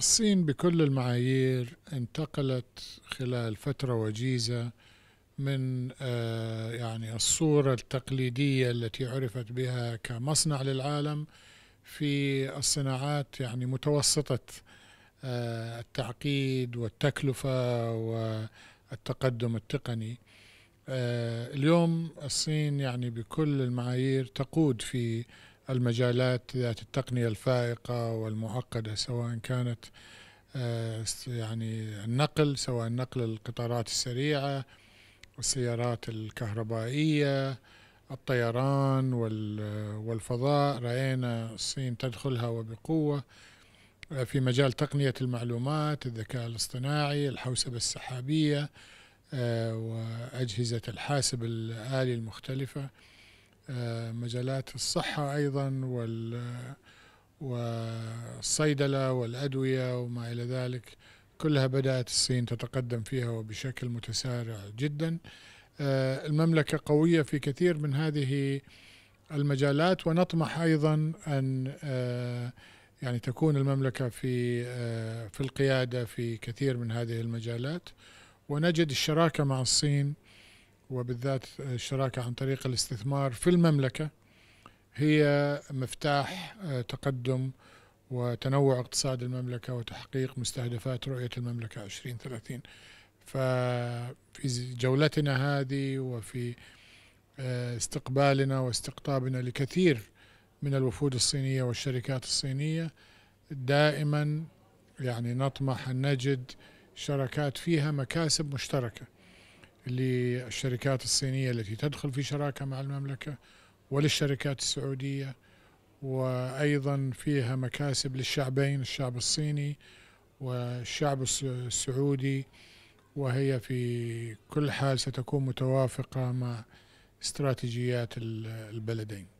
الصين بكل المعايير انتقلت خلال فترة وجيزة من آه، يعني الصورة التقليدية التي عرفت بها كمصنع للعالم في الصناعات يعني متوسطة آه، التعقيد والتكلفة والتقدم التقني آه، اليوم الصين يعني بكل المعايير تقود في المجالات ذات التقنية الفائقة والمعقدة سواء كانت آه، يعني النقل سواء نقل القطارات السريعة والسيارات الكهربائية الطيران والفضاء رأينا الصين تدخلها وبقوة آه، في مجال تقنية المعلومات الذكاء الاصطناعي الحوسبة السحابية آه، وأجهزة الحاسب الآلي المختلفة مجالات الصحة أيضا وال والصيدلة والأدوية وما إلى ذلك كلها بدأت الصين تتقدم فيها وبشكل متسارع جدا آه، المملكة قوية في كثير من هذه المجالات ونطمح أيضا أن آه، يعني تكون المملكة في آه، في القيادة في كثير من هذه المجالات ونجد الشراكة مع الصين وبالذات الشراكة عن طريق الاستثمار في المملكة هي مفتاح آه، تقدم وتنوع اقتصاد المملكة وتحقيق مستهدفات رؤية المملكة 2030 ففي جولتنا هذه وفي آه، استقبالنا واستقطابنا لكثير من الوفود الصينية والشركات الصينية دائما يعني نطمح أن نجد شركات فيها مكاسب مشتركه للشركات الصينية التي تدخل في شراكة مع المملكة وللشركات السعودية وأيضا فيها مكاسب للشعبين الشعب الصيني والشعب السعودي وهي في كل حال ستكون متوافقة مع استراتيجيات البلدين